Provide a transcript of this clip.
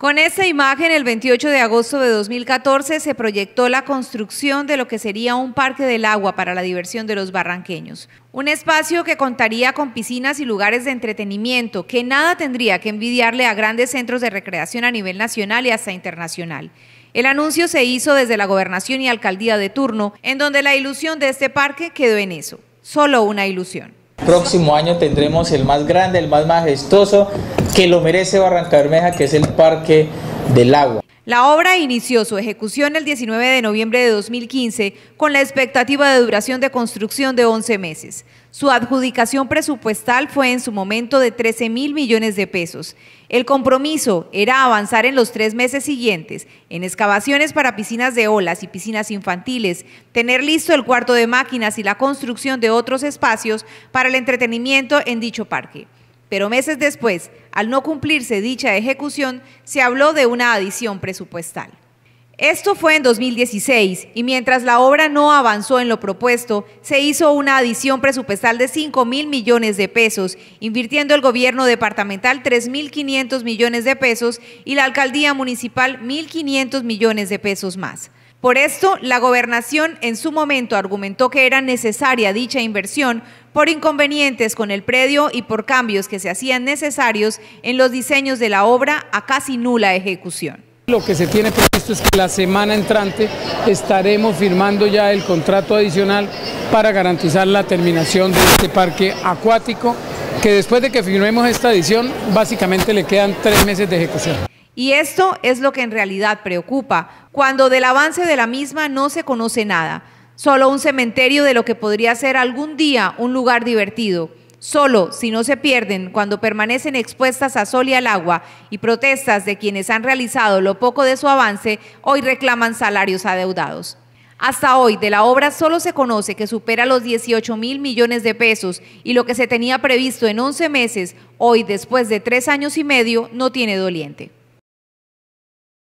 Con esta imagen, el 28 de agosto de 2014 se proyectó la construcción de lo que sería un parque del agua para la diversión de los barranqueños. Un espacio que contaría con piscinas y lugares de entretenimiento, que nada tendría que envidiarle a grandes centros de recreación a nivel nacional y hasta internacional. El anuncio se hizo desde la gobernación y alcaldía de turno, en donde la ilusión de este parque quedó en eso, solo una ilusión. Próximo año tendremos el más grande, el más majestuoso, que lo merece Barranca Bermeja, que es el Parque del Agua. La obra inició su ejecución el 19 de noviembre de 2015 con la expectativa de duración de construcción de 11 meses. Su adjudicación presupuestal fue en su momento de 13 mil millones de pesos. El compromiso era avanzar en los tres meses siguientes en excavaciones para piscinas de olas y piscinas infantiles, tener listo el cuarto de máquinas y la construcción de otros espacios para el entretenimiento en dicho parque. Pero meses después, al no cumplirse dicha ejecución, se habló de una adición presupuestal. Esto fue en 2016 y mientras la obra no avanzó en lo propuesto, se hizo una adición presupuestal de 5 mil millones de pesos, invirtiendo el gobierno departamental 3.500 millones de pesos y la alcaldía municipal 1.500 millones de pesos más. Por esto, la gobernación en su momento argumentó que era necesaria dicha inversión por inconvenientes con el predio y por cambios que se hacían necesarios en los diseños de la obra a casi nula ejecución. Lo que se tiene previsto es que la semana entrante estaremos firmando ya el contrato adicional para garantizar la terminación de este parque acuático, que después de que firmemos esta adición, básicamente le quedan tres meses de ejecución. Y esto es lo que en realidad preocupa, cuando del avance de la misma no se conoce nada, solo un cementerio de lo que podría ser algún día un lugar divertido. Solo si no se pierden cuando permanecen expuestas a sol y al agua y protestas de quienes han realizado lo poco de su avance, hoy reclaman salarios adeudados. Hasta hoy de la obra solo se conoce que supera los 18 mil millones de pesos y lo que se tenía previsto en 11 meses, hoy después de tres años y medio, no tiene doliente.